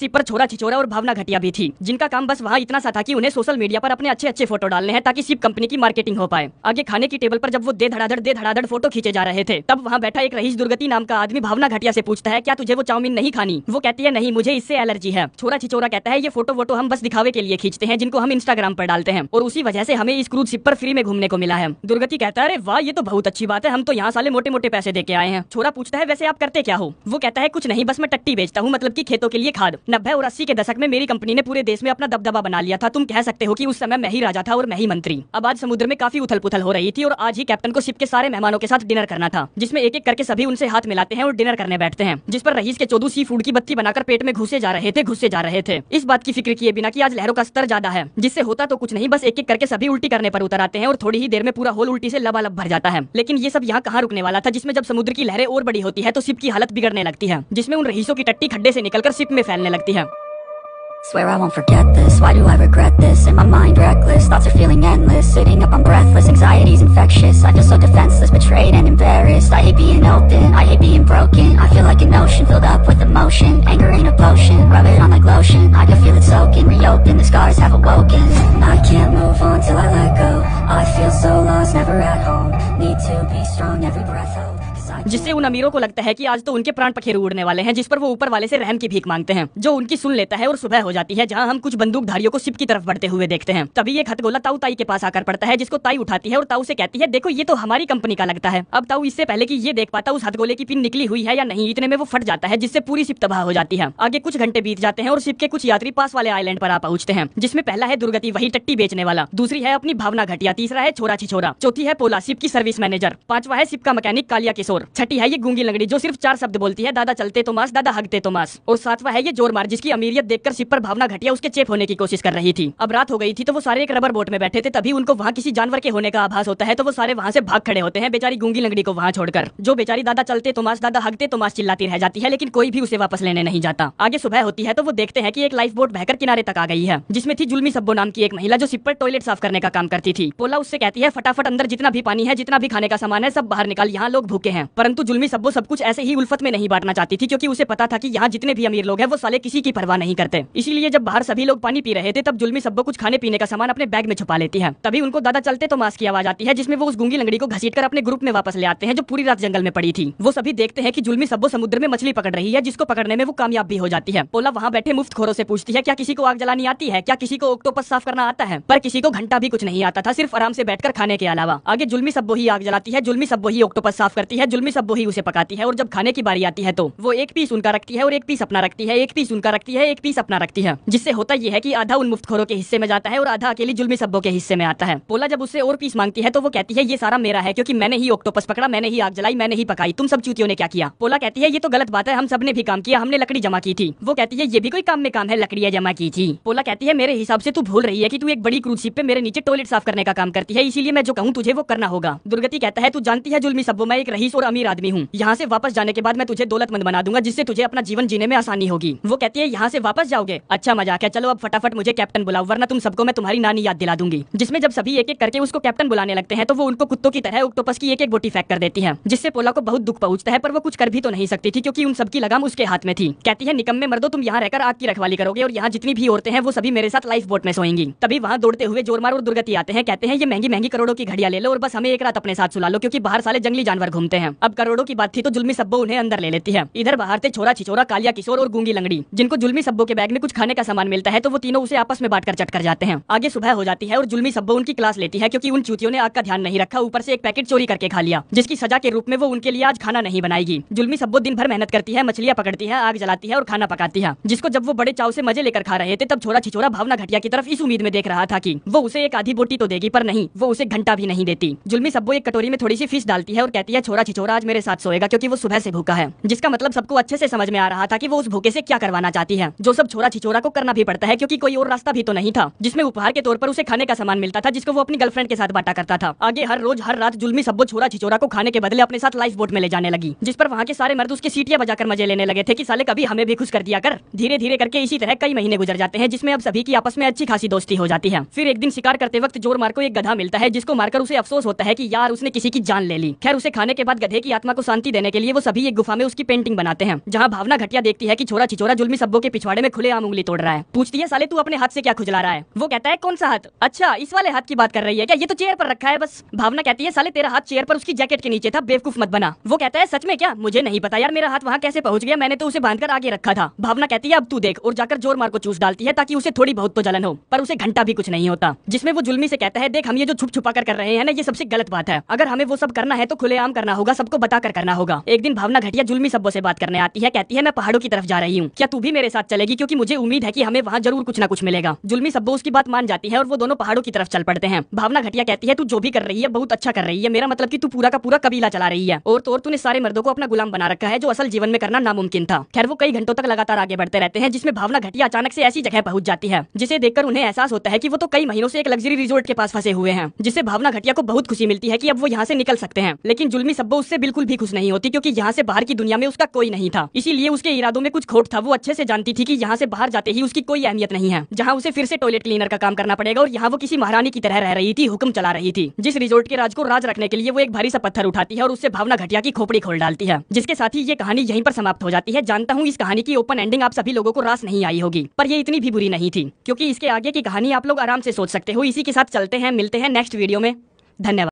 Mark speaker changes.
Speaker 1: SIP पर छोरा छिछोरा और भावना घटिया भी थी जिनका काम बस वहाँ इतना सा था कि उन्हें सोशल मीडिया पर अपने अच्छे अच्छे फोटो डालने हैं ताकि सिप कंपनी की मार्केटिंग हो पाए आगे खाने की टेबल पर जब वो दे धड़ाधड़ दे धड़ाधड़ फोटो खींचे जा रहे थे तब वहाँ बैठा एक रहीश दुर्गति नाम का आदमी भावना घटिया से पूछता है क्या तुझे वो चाउमीन नहीं खानी वो कहती है नहीं मुझे इससे एलर्जी है छोरा छिछोरा कहता है ये फोटो वोटो हम बस दिखावे के लिए खींचते हैं जिनको हम इंस्टाग्राम पर डालते हैं और उसी वजह से हमें इस क्रूज सिप पर फ्री में घूमने को मिला है दुर्गति कहता है अरे वाह ये तो बहुत अच्छी बात है हम तो यहाँ साले मोटे मोटे पैसे दे आए हैं छोरा पूछता है वैसे आप करते क्या हो वो कहता है कुछ नहीं बस मैं टट्टी बेचता हूँ मतलब की खेतों के लिए खाद नब्बे और अस्सी के दशक में मेरी कंपनी ने पूरे देश में अपना दबदबा बना लिया था तुम कह सकते हो कि उस समय मैं ही राजा था और मैं ही मंत्री अब आज समुद्र में काफी उथल पुथल हो रही थी और आज ही कैप्टन को शिप के सारे मेहमानों के साथ डिनर करना था जिसमें एक एक करके सभी उनसे हाथ मिलाते हैं और डिनर करने बैठते हैं जिस पर रहीस के चौदू सी फूड की बत्ती बनाकर पेट में घुसे जा रहे थे घुसे जा रहे थे इस बात की फिक्र किए बिना की आज लहरों का स्तर ज्यादा है जिससे होता तो कुछ नहीं बस एक एक करके सभी उल्टी करने पर उतर आते हैं और थोड़ी ही देर में पूरा होल उल्टी से लबालब भर जाता है लेकिन ये सब यहाँ कहाँ रुकने वाला था जिसमें जब समुद्र की लहरें और बड़ी होती है तो शिप की हालत बिगड़ने लगती है जिसमें उन रहीसों की टट्टी खड्डे से निकलकर शिप में फैलने लगती है Swear I won't forget this, why do I regret this? In my mind reckless, thoughts are feeling endless Sitting up, I'm breathless, anxiety's infectious I feel so defenseless, betrayed and embarrassed I hate being open, I hate being broken I feel like an ocean, filled up with emotion Anger ain't a potion, rub it on like lotion I can feel it soaking, reopen, the scars have awoken I can't move on till I let go I feel so lost, never at home Need to be strong, every breath hold जिससे उन अमीरों को लगता है कि आज तो उनके प्राण पखेरु उड़ने वाले हैं जिस पर वो ऊपर वाले से रहम की भीख मांगते हैं जो उनकी सुन लेता है और सुबह हो जाती है जहाँ हम कुछ बंदूकधारियों को शिप की तरफ बढ़ते हुए देखते हैं तभी एक हथगोला ताऊ ताई के पास आकर पड़ता है जिसको ताई उठाती है और ताऊ से कहती है देखो ये तो हमारी कंपनी का लगता है अब ताऊ इससे पहले की ये देख पाता उस हथगोले की पिन निकली हुई है या नहीं इतने में वो फट जाता है जिससे पूरी शिप तबाह हो जाती है आगे कुछ घंटे बीत जाते हैं और शिप के कुछ यात्री पास वाले आईलैंड पर आ पहुंचते हैं जिसमें पहला है दुर्गति वही टट्टी बेचने वाला दूसरी है अपनी भावना घटिया तीसरा है छोरा छिछोरा चौथी है पोला शिप की सर्विस मैनेजर पांचवा है शिप का मैकेनिक कालिया किशोर चोर छठी है ये गूंगी लंगड़ी जो सिर्फ चार शब्द बोलती है दादा चलते तो मास दादा हगते तो मास और सातवा है ये जोर मार जिसकी अमीरियत देखकर सिप पर भावना घटिया उसके चेप होने की कोशिश कर रही थी अब रात हो गई थी तो वो सारे एक रबर बोट में बैठे थे तभी उनको वहाँ किसी जानवर के होने का आभास होता है तो वो सारे वहाँ से भाग खड़े होते हैं बेचारी गूंगी लंगड़ी को वहाँ छोड़कर जो बेचारी दादा चलते तो मास दादा हगते तो मास चिल्लाती रह जाती है लेकिन कोई भी उसे वापस लेने नहीं जाता आगे सुबह होती है तो वो देखते हैं की एक लाइफ बोट बहकर किनारे तक आ गई है जिसमें थी जुलमी सब्बो नाम की एक महिला जो सिप पर टॉयलेट साफ करने का काम करती थी पोला उससे कहती है फटाफट अंदर जितना भी पानी है जितना भी खाने का सामान है सब बाहर निकाल यहाँ लोग भूखे हैं परंतु जुलमी सब्बो सब कुछ ऐसे ही उल्फत में नहीं बांटना चाहती थी क्योंकि उसे पता था कि यहाँ जितने भी अमीर लोग हैं वो साले किसी की परवाह नहीं करते इसीलिए जब बाहर सभी लोग पानी पी रहे थे तब जुलमी सब्बो कुछ खाने पीने का सामान अपने बैग में छुपा लेती है तभी उनको दादा चलते तो मास्क की आवाज आती है जिसमें वो उस गुंगी लंगड़ी को घसीट कर अपने ग्रुप में वापस ले आते हैं जो पूरी रात जंगल में पड़ी थी वो सभी देखते हैं कि जुलमी सब्बो समुद्र में मछली पकड़ रही है जिसको पकड़ने में वो कामयाब भी हो जाती है पोला वहाँ बैठे मुफ्त खोरों से पूछती है क्या किसी को आग जलानी आती है क्या किसी को ऑक्टोपस साफ करना आता है पर किसी को घंटा भी कुछ नहीं आता था सिर्फ आराम से बैठकर खाने के अलावा आगे जुलमी सब्बो ही आग जलाती है जुलमी सब्बो ही ऑक्टोपस साफ करती है जुलमी सब वही उसे पकाती है और जब खाने की बारी आती है तो वो एक पीस उनका रखती है और एक पीस अपना रखती है एक पीस उनका रखती है एक पीस अपना रखती है जिससे होता यह है की आधा उन मुफ्तखोरों के हिस्से में जाता है और आधा अकेली जुलमी सब्बो के हिस्से में आता है पोला जब उससे और पीस मांगती है तो वो कहती है ये सारा मेरा है क्योंकि मैंने ही ऑक्टोपस पकड़ा मैंने ही आग जलाई मैंने ही पकाई तुम सब चूतियों ने क्या किया पोला कहती है ये तो गलत बात है हम सब ने भी काम किया हमने लकड़ी जमा की थी वो कहती है ये भी कोई काम में काम है लकड़ियाँ जमा की थी पोला कहती है मेरे हिसाब से तू भूल रही है की तू एक बड़ी क्रूज शिप पे मेरे नीचे टॉयलेट साफ करने का काम करती है इसीलिए मैं जो कहूँ तुझे वो करना होगा दुर्गति कहता है तू जानती है जुलमी सब्बो मैं एक रईस और अमीर आदमी हूँ यहाँ से वापस जाने के बाद मैं तुझे दौलतमंद बना दूंगा जिससे तुझे अपना जीवन जीने में आसानी होगी वो कहती है यहाँ से वापस जाओगे अच्छा मजाक है चलो अब फटाफट मुझे कैप्टन बुलाओ वरना तुम सबको मैं तुम्हारी नानी याद दिला दूंगी जिसमें जब सभी एक एक करके उसको कैप्टन बुलाने लगते हैं तो वो उनको कुत्तों की तरह ऑक्टोपस की एक एक बोटी फेंक कर देती है जिससे पोला को बहुत दुख पहुंचता है पर वो कुछ कर भी तो नहीं सकती थी क्योंकि उन सबकी लगाम उसके हाथ में थी कहती है निकम में मर्दो तुम यहाँ रहकर आग की रखवाली करोगे और यहाँ जितनी भी औरतें हैं वो सभी मेरे साथ लाइफ बोट में सोएंगी तभी वहाँ दौड़ते हुए जोरमार और दुर्गति आते हैं कहते हैं ये महंगी महंगी करोड़ों की घड़िया ले लो और बस हमें एक रात अपने साथ सुला लो क्योंकि बाहर साले जंगली जानवर घूमते हैं हैं अब करोड़ों की बात थी तो जुलमी सब्बो उन्हें अंदर ले लेती है इधर बाहर से छोरा छिचोरा कालिया किशोर और गूंगी लंगड़ी जिनको जुलमी सब्बो के बैग में कुछ खाने का सामान मिलता है तो वो तीनों उसे आपस में बांट कर चट कर जाते हैं आगे सुबह हो जाती है और जुलमी सब्बो उनकी क्लास लेती है क्योंकि उन चूतियों ने आग का ध्यान नहीं रखा ऊपर से एक पैकेट चोरी करके खा लिया जिसकी सजा के रूप में वो उनके लिए आज खाना नहीं बनाएगी जुलमी सब्बो दिन भर मेहनत करती है मछलियाँ पकड़ती है आग जलाती है और खाना पकाती है जिसको जब वो बड़े चाव से मजे लेकर खा रहे थे तब छोरा छिछोरा भावना घटिया की तरफ इस उम्मीद में देख रहा था की वो उसे एक आधी बोटी तो देगी पर नहीं वो उसे घंटा भी नहीं देती जुलमी सब्बो एक कटोरी में थोड़ी सी फिश डालती है और कहती है छोरा चोर आज मेरे साथ सोएगा क्योंकि वो सुबह से भूखा है जिसका मतलब सबको अच्छे से समझ में आ रहा था कि वो उस भूखे से क्या करवाना चाहती है जो सब छोरा छिचोरा को करना भी पड़ता है क्योंकि कोई और रास्ता भी तो नहीं था जिसमें उपहार के तौर पर उसे खाने का सामान मिलता था जिसको वो अपनी गर्लफ्रेंड के साथ बांटा करता था आगे हर रोज हर रात जुलमी सब छोरा छिचोरा को खाने के बदले अपने साथ लाइफ बोट में ले जाने लगी जिस पर वहाँ के सारे मर्द उसकी सीटियाँ बजाकर मजे लेने लगे थे की साले कभी हमें भी खुश कर दिया कर धीरे धीरे करके इसी तरह कई महीने गुजर जाते हैं जिसमें अब सभी की आपस में अच्छी खासी दोस्ती हो जाती है फिर एक दिन शिकार करते वक्त जोर मार को एक गधा मिलता है जिसको मारकर उसे अफसोस होता है की यार उसने किसी की जान ले ली खैर उसे खाने के बाद गधे की आत्मा को शांति देने के लिए वो सभी एक गुफा में उसकी पेंटिंग बनाते हैं जहाँ भावना घटिया देखती है की छोरा छिचोरा जुलमी सबो के पिछवाड़े में खुले आम उंगली तोड़ रहा है पूछती है साले तू अपने हाथ से क्या खुजला रहा है वो कहता है कौन सा हाथ अच्छा इस वाले हाथ की बात कर रही है क्या ये तो चेयर पर रखा है बस भावना कहती है साले तेरा हाथ चेयर पर उसकी जैकेट के नीचे था बेवकूफ मत बना वो कहता है सच में क्या मुझे नहीं पता यार मेरा हाथ वहाँ कैसे पहुँच गया मैंने तो उसे बांधकर आगे रखा था भावना कहती है अब तू देख और जाकर जोर मार को चूस डालती है ताकि उसे थोड़ी बहुत तो जलन हो पर उसे घंटा भी कुछ नहीं होता जिसमें वो जुलमी से कहता है देख हम ये जो छुप छुपा कर रहे हैं ना ये सबसे गलत बात है अगर हमें वो सब करना है तो आम करना होगा सबको बता कर करना होगा एक दिन भावना घटिया जुलमी सबों से बात करने आती है कहती है मैं पहाड़ों की तरफ जा रही हूँ क्या तू भी मेरे साथ चलेगी क्योंकि मुझे उम्मीद है की हमें वहाँ जरूर कुछ ना कुछ मिलेगा जुलमी सब्बो उसकी बात मान जाती है और वो दोनों पहाड़ों की तरफ चल पड़ते हैं भावना घटिया कहती है तू जो भी कर रही है बहुत अच्छा कर रही है मेरा मतलब की तू पूरा का पूरा कबीला चला रही है और तो और तूने सारे मर्दों को अपना गुलाम बना रखा है जो असल जीवन में करना नामुमकिन था खैर वो कई घंटों तक लगातार आगे बढ़ते रहते हैं जिसमें भावना घटिया अचानक से ऐसी जगह पहुंच जाती है जिसे देखकर उन्हें एहसास होता है कि वो तो कई महीनों से एक लग्जरी रिजोर्ट के पास फंसे हुए हैं जिससे भावना घटिया को बहुत खुशी मिलती है कि अब वो यहाँ से निकल सकते हैं लेकिन जुलमी सब्बो उससे बिल्कुल भी खुश नहीं होती क्योंकि यहाँ से बाहर की दुनिया में उसका कोई नहीं था इसीलिए उसके इरादों में कुछ खोट था वो अच्छे से जानती थी कि यहाँ से बाहर जाते ही उसकी कोई अहमियत नहीं है जहाँ उसे फिर से टॉयलेट क्लीनर का काम करना पड़ेगा और यहाँ वो किसी महारानी की तरह रह रही थी हुक्म चला रही थी जिस रिजोर्ट के राज को राज रखने के लिए वो एक भारी सा पत्थर उठाती है और उससे भावना घटिया की खोपड़ी खोल डालती है जिसके साथ ही ये कहानी यहीं पर समाप्त हो जाती है जानता हूँ इस कहानी की ओपन एंडिंग आप सभी लोगों को रास नहीं आई होगी पर ये इतनी भी बुरी नहीं थी क्योंकि इसके आगे की कहानी आप लोग आराम से सोच सकते हो इसी के साथ चलते हैं मिलते हैं नेक्स्ट वीडियो में धन्यवाद